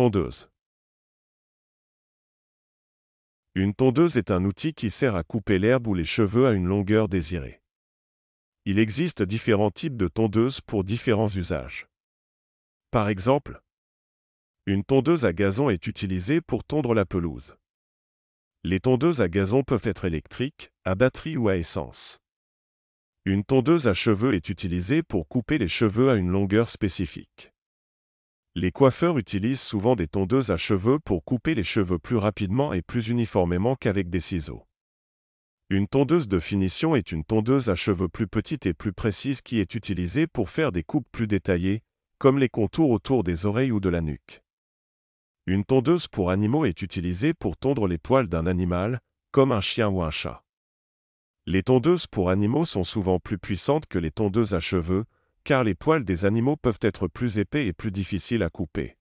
Tondeuse. Une tondeuse est un outil qui sert à couper l'herbe ou les cheveux à une longueur désirée. Il existe différents types de tondeuses pour différents usages. Par exemple, une tondeuse à gazon est utilisée pour tondre la pelouse. Les tondeuses à gazon peuvent être électriques, à batterie ou à essence. Une tondeuse à cheveux est utilisée pour couper les cheveux à une longueur spécifique. Les coiffeurs utilisent souvent des tondeuses à cheveux pour couper les cheveux plus rapidement et plus uniformément qu'avec des ciseaux. Une tondeuse de finition est une tondeuse à cheveux plus petite et plus précise qui est utilisée pour faire des coupes plus détaillées, comme les contours autour des oreilles ou de la nuque. Une tondeuse pour animaux est utilisée pour tondre les poils d'un animal, comme un chien ou un chat. Les tondeuses pour animaux sont souvent plus puissantes que les tondeuses à cheveux, car les poils des animaux peuvent être plus épais et plus difficiles à couper.